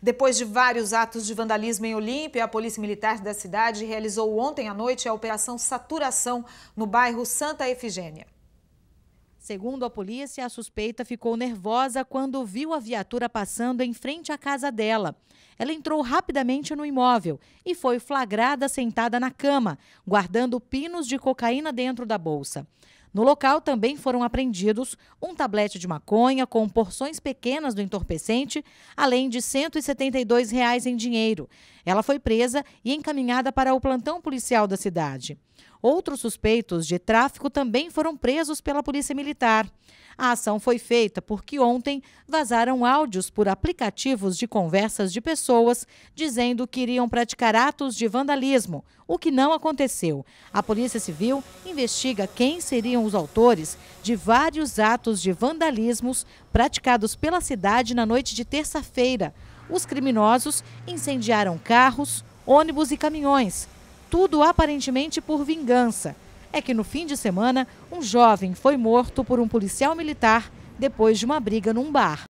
Depois de vários atos de vandalismo em Olímpia, a Polícia Militar da cidade realizou ontem à noite a Operação Saturação no bairro Santa Efigênia. Segundo a polícia, a suspeita ficou nervosa quando viu a viatura passando em frente à casa dela. Ela entrou rapidamente no imóvel e foi flagrada sentada na cama, guardando pinos de cocaína dentro da bolsa. No local também foram apreendidos um tablete de maconha com porções pequenas do entorpecente, além de R$ 172 reais em dinheiro ela foi presa e encaminhada para o plantão policial da cidade. Outros suspeitos de tráfico também foram presos pela Polícia Militar. A ação foi feita porque ontem vazaram áudios por aplicativos de conversas de pessoas dizendo que iriam praticar atos de vandalismo, o que não aconteceu. A Polícia Civil investiga quem seriam os autores de vários atos de vandalismos praticados pela cidade na noite de terça-feira os criminosos incendiaram carros, ônibus e caminhões. Tudo aparentemente por vingança. É que no fim de semana, um jovem foi morto por um policial militar depois de uma briga num bar.